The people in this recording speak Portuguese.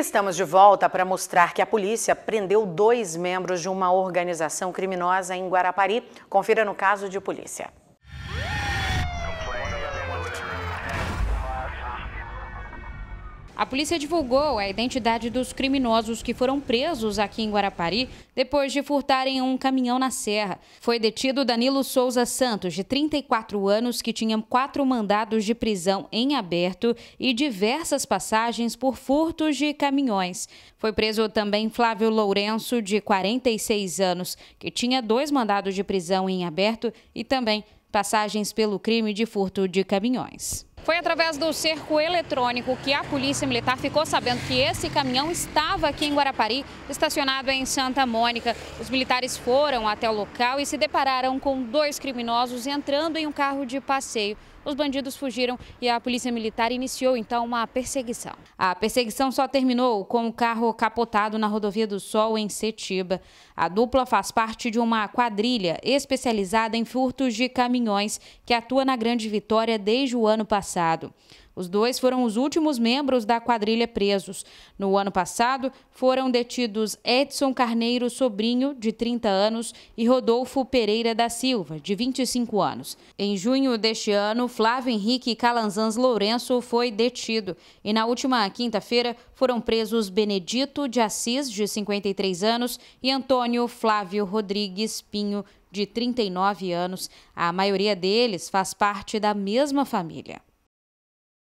Estamos de volta para mostrar que a polícia prendeu dois membros de uma organização criminosa em Guarapari. Confira no caso de polícia. A polícia divulgou a identidade dos criminosos que foram presos aqui em Guarapari depois de furtarem um caminhão na serra. Foi detido Danilo Souza Santos, de 34 anos, que tinha quatro mandados de prisão em aberto e diversas passagens por furtos de caminhões. Foi preso também Flávio Lourenço, de 46 anos, que tinha dois mandados de prisão em aberto e também passagens pelo crime de furto de caminhões. Foi através do cerco eletrônico que a Polícia Militar ficou sabendo que esse caminhão estava aqui em Guarapari, estacionado em Santa Mônica. Os militares foram até o local e se depararam com dois criminosos entrando em um carro de passeio. Os bandidos fugiram e a Polícia Militar iniciou então uma perseguição. A perseguição só terminou com o carro capotado na Rodovia do Sol, em Setiba. A dupla faz parte de uma quadrilha especializada em furtos de caminhões que atua na Grande Vitória desde o ano passado passado. Os dois foram os últimos membros da quadrilha presos. No ano passado, foram detidos Edson Carneiro Sobrinho, de 30 anos, e Rodolfo Pereira da Silva, de 25 anos. Em junho deste ano, Flávio Henrique Calanzans Lourenço foi detido. E na última quinta-feira, foram presos Benedito de Assis, de 53 anos, e Antônio Flávio Rodrigues Pinho, de 39 anos. A maioria deles faz parte da mesma família.